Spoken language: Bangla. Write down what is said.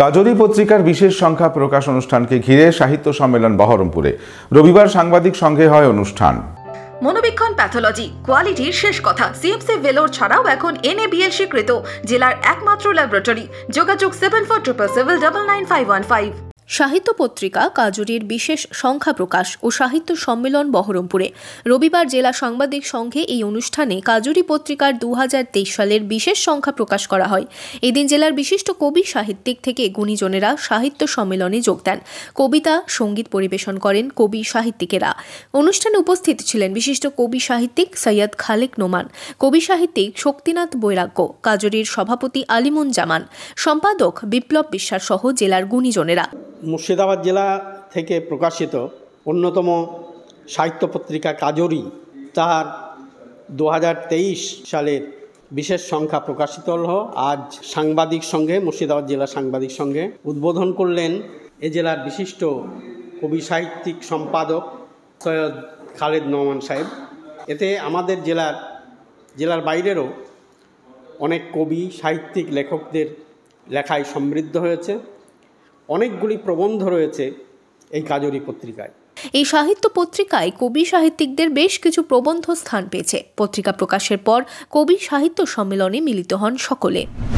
কাজরি পত্রিকার বিশেষ সংখ্যা প্রকাশ অনুষ্ঠানকে ঘিরে সাহিত্য সম্মেলন বহরমপুরে রবিবার সাংবাদিক সঙ্গে হয় অনুষ্ঠান মনোবীক্ষণ প্যাথোলজি কোয়ালিটির শেষ কথা সিএমসি ভেলোর ছাড়াও এখন এনএবিএল স্বীকৃত জেলার একমাত্র ল্যাবরেটরি যোগাযোগ seven four triple seven double nine five one five সাহিত্য পত্রিকা কাজুরির বিশেষ সংখ্যা প্রকাশ ও সাহিত্য সম্মেলন বহরমপুরে রবিবার জেলা সাংবাদিক সংঘে এই অনুষ্ঠানে কাজুরি পত্রিকার দু সালের বিশেষ সংখ্যা প্রকাশ করা হয় এদিন জেলার বিশিষ্ট কবি সাহিত্যিক থেকে গুণীজনেরা সাহিত্য সম্মেলনে যোগ দেন কবিতা সঙ্গীত পরিবেশন করেন কবি সাহিত্যিকেরা অনুষ্ঠানে উপস্থিত ছিলেন বিশিষ্ট কবি সাহিত্যিক সৈয়দ খালেক নোমান কবি সাহিত্যিক শক্তিনাথ বৈরাগ্য কাজুরির সভাপতি আলিমুন জামান সম্পাদক বিপ্লব বিশ্বাস সহ জেলার গুণীজনেরা মুর্শিদাবাদ জেলা থেকে প্রকাশিত অন্যতম সাহিত্য পত্রিকা কাজরি তার দু সালের বিশেষ সংখ্যা প্রকাশিত হল আজ সাংবাদিক সঙ্গে মুর্শিদাবাদ জেলা সাংবাদিক সঙ্গে উদ্বোধন করলেন এ জেলার বিশিষ্ট কবি সাহিত্যিক সম্পাদক সৈয়দ খালেদ নোমান সাহেব এতে আমাদের জেলার জেলার বাইরেরও অনেক কবি সাহিত্যিক লেখকদের লেখায় সমৃদ্ধ হয়েছে অনেকগুলি প্রবন্ধ রয়েছে এই কাজরি পত্রিকায় এই সাহিত্য পত্রিকায় কবি সাহিত্যিকদের বেশ কিছু প্রবন্ধ স্থান পেয়েছে পত্রিকা প্রকাশের পর কবি সাহিত্য সম্মেলনে মিলিত হন সকলে